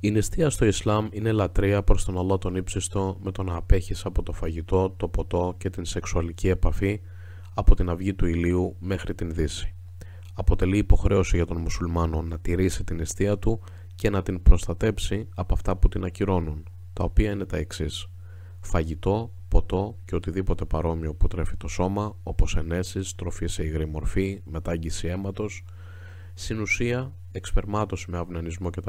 Η νηστεία στο Ισλάμ είναι λατρεία προς τον Αλλά τον ύψιστο με το να απέχεις από το φαγητό, το ποτό και την σεξουαλική επαφή από την αυγή του ηλίου μέχρι την δύση. Αποτελεί υποχρέωση για τον μουσουλμάνο να τηρήσει την νηστεία του και να την προστατέψει από αυτά που την ακυρώνουν, τα οποία είναι τα εξής. Φαγητό, ποτό και οτιδήποτε παρόμοιο που τρέφει το σώμα, όπως ενέσεις, τροφή σε υγρή μορφή, μετάγγιση αίματος, συνουσία, εξπερμάτωση με αυνανισμό κτλ,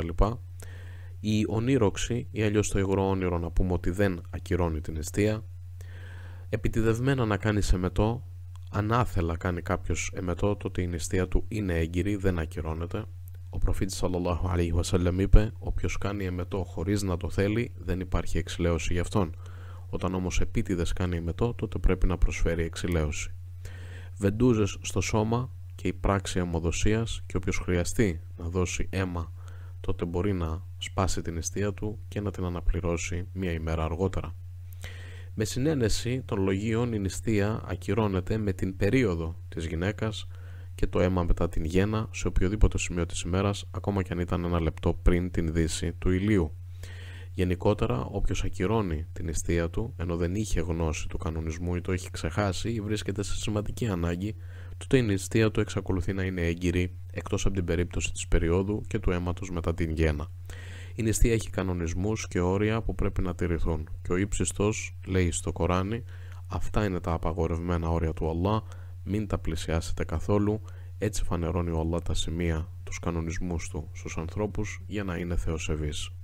η ονείροξη ή αλλιώς το υγρό όνειρο να πούμε ότι δεν ακυρώνει την αιστεία. Επιτιδευμένα να κάνεις εμετό, ανάθελα κάνει κάποιος εμετό το ότι η αιστεία του είναι έγκυρη, δεν ακυρωνει την αιστεια επιτιδευμενα να κανεις εμετο αναθελα κανει καποιος εμετο το η αιστεια του ειναι εγκυρη δεν ακυρωνεται Ο προφήτης sallallahu alaihi wasallam είπε «Όποιος κάνει εμετό χωρίς να το θέλει δεν υπάρχει εξηλαίωση για αυτόν». Όταν όμως επίτηδες κάνει εμετό τότε πρέπει να προσφέρει εξηλαίωση. Βεντούζες στο σώμα και η πράξη αιμοδοσίας και όποιος χρειαστεί να δώσει αίμα τότε μπορεί να σπάσει την αιστεία του και να την αναπληρώσει μία ημέρα αργότερα. Με συνένεση των λογίων η νηστεία ακυρώνεται με την περίοδο της γυναίκας και το αίμα μετά την Γένα σε οποιοδήποτε σημείο της ημέρας ακόμα και αν ήταν ένα λεπτό πριν την δύση του ηλίου. Γενικότερα, όποιος ακυρώνει την νηστεία του, ενώ δεν είχε γνώση του κανονισμού ή το έχει ξεχάσει ή βρίσκεται σε σημαντική ανάγκη, τότε η νηστεία του εξακολουθεί να είναι έγκυρη εκτός από την περίπτωση της περίοδου και του αίματος μετά την γέννα. Η νηστεία έχει κανονισμούς και όρια που πρέπει να τηρηθούν και ο ύψιστος λέει στο Κοράνι «Αυτά είναι τα απαγορευμένα όρια του Αλλά, μην τα πλησιάσετε καθόλου, έτσι φανερώνει ο Αλλά τα σημεία, τους κανονισμούς του στους ανθρώπους για να είναι θεοσεβείς».